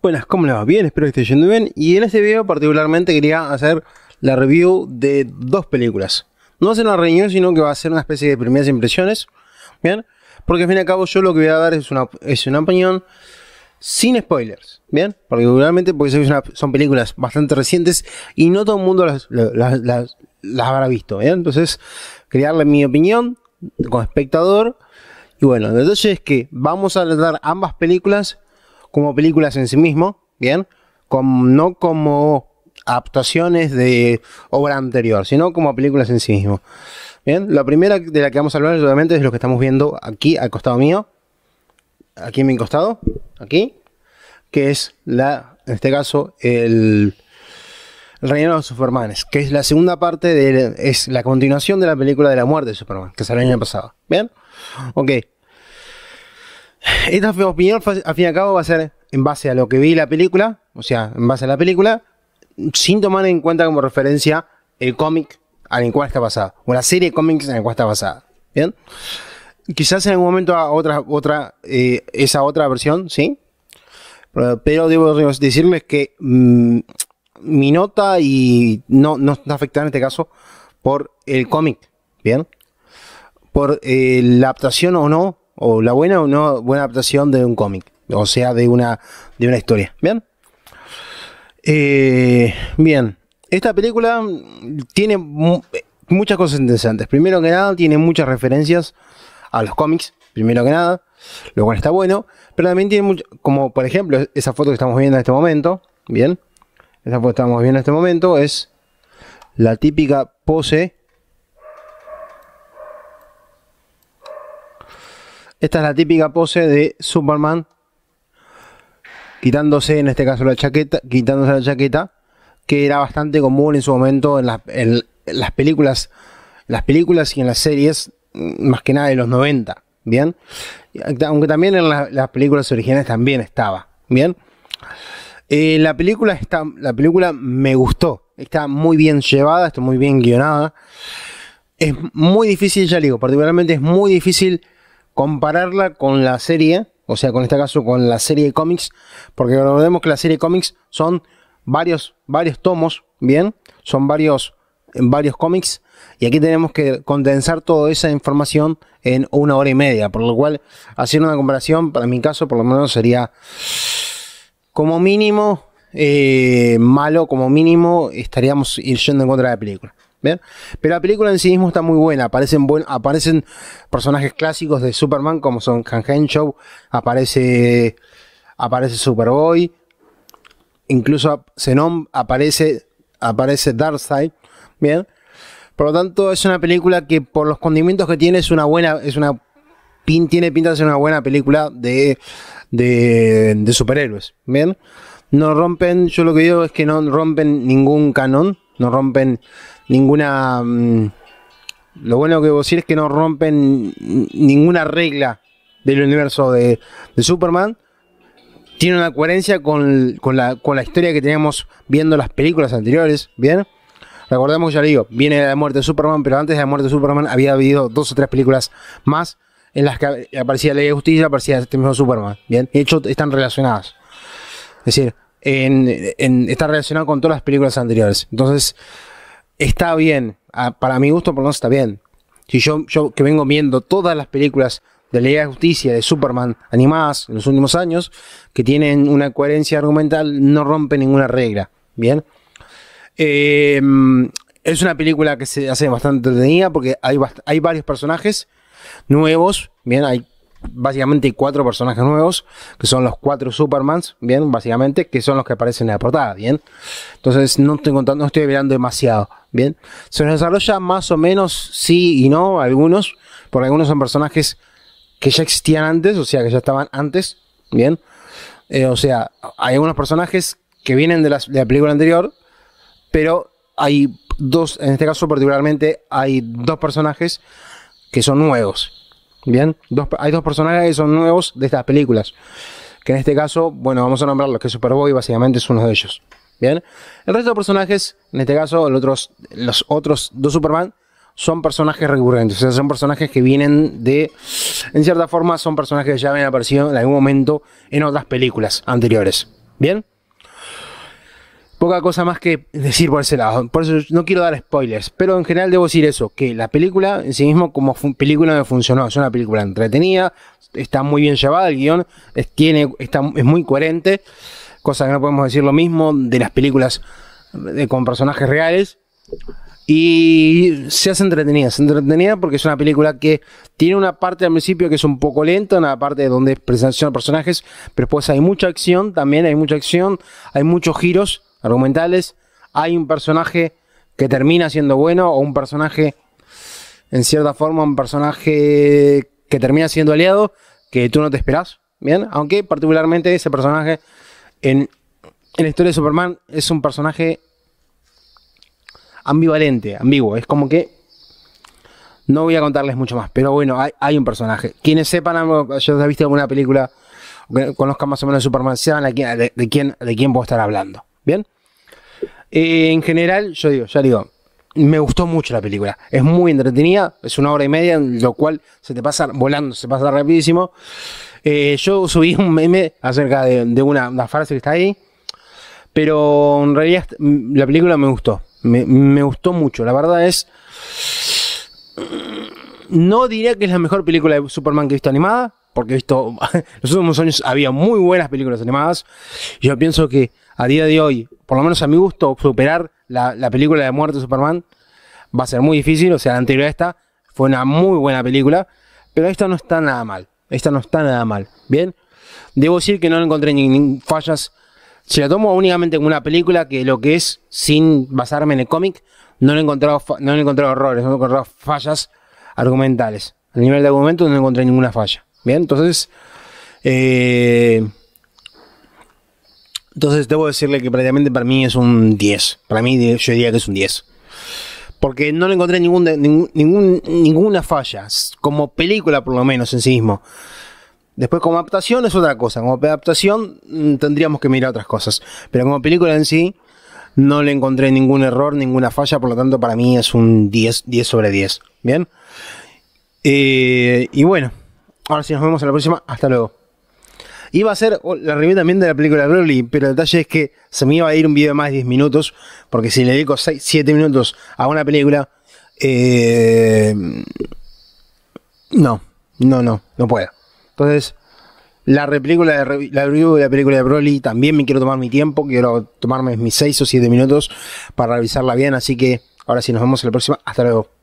Buenas, ¿cómo les va? Bien, espero que esté yendo bien. Y en este video particularmente quería hacer la review de dos películas. No va a ser una reunión, sino que va a ser una especie de primeras impresiones. ¿Bien? Porque al fin y al cabo yo lo que voy a dar es una, es una opinión sin spoilers. ¿Bien? Particularmente porque son películas bastante recientes y no todo el mundo las, habrá visto. ¿bien? Entonces, quería darle mi opinión como espectador. Y bueno, entonces es que vamos a dar ambas películas como películas en sí mismo, ¿bien? como no como adaptaciones de obra anterior, sino como películas en sí mismo. Bien, la primera de la que vamos a hablar obviamente es lo que estamos viendo aquí al costado mío, aquí en mi costado, aquí, que es la, en este caso, el, Reino de los Supermanes, que es la segunda parte, de, es la continuación de la película de la muerte de Superman, que salió el año pasado. ¿Bien? Ok, esta opinión, al fin y al cabo, va a ser en base a lo que vi la película, o sea, en base a la película, sin tomar en cuenta como referencia el cómic al en cual está basada, o la serie de cómics en la cual está basada. ¿Bien? Quizás en algún momento otra, otra, eh, esa otra versión, ¿sí? Pero, debo decirles que mm, mi nota y no, no está afectada en este caso por el cómic, ¿bien? Por eh, la adaptación o no o la buena o no buena adaptación de un cómic, o sea, de una, de una historia. ¿Bien? Eh, bien, esta película tiene muchas cosas interesantes. Primero que nada, tiene muchas referencias a los cómics, primero que nada, lo cual está bueno, pero también tiene como por ejemplo esa foto que estamos viendo en este momento, ¿bien? Esa foto que estamos viendo en este momento es la típica pose Esta es la típica pose de Superman, quitándose en este caso la chaqueta, quitándose la chaqueta, que era bastante común en su momento en, las películas, las películas y en las series, mm, más que nada de los 90, ¿bien? Aunque también en las películas originales también estaba, ¿bien? Eh, la, película está, la película me gustó, está muy bien llevada, está muy bien guionada. Es muy difícil, ya digo, particularmente es muy difícil compararla con la serie, o sea, con este caso con la serie de cómics, porque recordemos que la serie de cómics son varios, varios tomos, ¿bien? Son varios, varios cómics, y aquí tenemos que condensar toda esa información en una hora y media, por lo cual hacer una comparación, para mi caso, por lo menos sería como mínimo eh, malo, como mínimo estaríamos yendo en contra de la película. Pero la película en sí mismo está muy buena. Aparecen, buen, aparecen personajes clásicos de Superman, como son Han Show, aparece, aparece Superboy, incluso Zenom aparece, aparece Darkseid. ¿Bien? Por lo tanto, es una película que por los condimentos que tiene es una buena, es una pin, tiene pinta de ser una buena película de, superhéroes. ¿Bien? No rompen, yo lo que digo es que no rompen ningún canon, no rompen ninguna... Mm, lo bueno que decir es que no rompen ninguna regla del universo de, Superman. Tiene una coherencia con, la, historia que teníamos viendo las películas anteriores, ¿bien? Recordemos, ya le digo, viene la muerte de Superman, pero antes de la muerte de Superman había habido dos o tres películas más en las que aparecía la ley de justicia, aparecía este mismo Superman. Bien, de hecho, están relacionadas. Es decir, en, en, está relacionado con todas las películas anteriores. Entonces, está bien. Ah, para mi gusto, por lo está bien. Si yo, yo que vengo viendo todas las películas de la de Justicia de Superman animadas en los últimos años, que tienen una coherencia argumental, no rompe ninguna regla. Bien. Em, es una película que se hace bastante entretenida porque hay, hay varios personajes nuevos. Bien, hay básicamente cuatro personajes nuevos, que son los cuatro Supermans, bien, básicamente, que son los que aparecen en la portada, bien. Entonces no estoy contando, no estoy mirando demasiado, bien. Se nos desarrolla más o menos sí y no, algunos, porque algunos son personajes que ya existían antes, o sea, que ya estaban antes, bien. Eh, o sea, hay algunos personajes que vienen de, de la película anterior, pero hay dos, en este caso particularmente, hay dos personajes que son nuevos, Bien, hay dos personajes que son nuevos de estas películas. Que en este caso, bueno, vamos a nombrarlos, que Superboy básicamente es uno de ellos. Bien, el resto de personajes, en este caso, otros, los otros dos Superman, son personajes recurrentes. O sea, son personajes que vienen de. En cierta forma, son personajes que ya habían aparecido en algún momento en otras películas anteriores. Bien poca cosa más que decir por ese lado. Por eso no quiero dar spoilers, pero en general debo decir eso, que la película en sí mismo como película me funcionó, es una película entretenida, está muy bien llevada, el guión es, tiene, está, es muy coherente, cosa que no podemos decir lo mismo de las películas de, con personajes reales. Y se hace entretenida, se entretenida porque es una película que tiene una parte al principio que es un poco lenta, una parte donde es presentación de personajes, pero después hay mucha acción, también hay mucha acción, hay muchos giros argumentales, hay un personaje que termina siendo bueno o un personaje, en cierta forma, un personaje que termina siendo aliado que tú no te esperas, ¿bien? Aunque particularmente ese personaje en, la historia de Superman es un personaje ambivalente, ambiguo, es como que no voy a contarles mucho más, pero bueno, hay, hay un personaje. Quienes sepan algo, ya visto alguna película, conozcan más o menos Superman, sepan de, quién, de quién puedo estar hablando. Bien. Eh, en general, yo digo, ya digo, me gustó mucho la película. Es muy entretenida, es una hora y media, lo cual se te pasa volando, se pasa rapidísimo. Eh, yo subí un meme acerca de, una, una, frase que está ahí, pero en realidad mm, la película me gustó. Me, gustó mucho. La verdad es. No diría que es la mejor película de Superman que he visto animada, porque he visto. los últimos años había muy buenas películas animadas. Yo pienso que a día de hoy, por lo menos a mi gusto, superar la, película de muerte de Superman va a ser muy difícil. O sea, la anterior a esta fue una muy buena película, pero esta no está nada mal. Esta no está nada mal. Bien, debo decir que no encontré ni, fallas. Se la tomo únicamente como una película que lo que es, sin basarme en el cómic, no he encontrado, no he encontrado errores, no he encontrado fallas argumentales. A nivel de argumento no encontré ninguna falla. Bien, entonces, eh, entonces debo decirle que prácticamente para mí es un 10. Para mí yo diría que es un 10. Porque no le encontré ninguna falla. Como película por lo menos en sí mismo. Después como adaptación es otra cosa. Como adaptación mm, tendríamos que mirar otras cosas. Pero como película en sí no le encontré ningún error, ninguna falla. Por lo tanto para mí es un 10, 10 sobre 10. Bien. Eh, y bueno. Ahora sí, nos vemos en la próxima. Hasta luego. Iba a ser oh, la review también de la película de Broly, pero el detalle es que se me iba a ir un video de más de 10 minutos, porque si le dedico 6, 7 minutos a una película, eh, no, no, no, no puedo. Entonces, la, película la review de la película de Broly también me quiero tomar mi tiempo, quiero tomarme mis 6 o 7 minutos para revisarla bien, así que ahora sí, nos vemos en la próxima, hasta luego.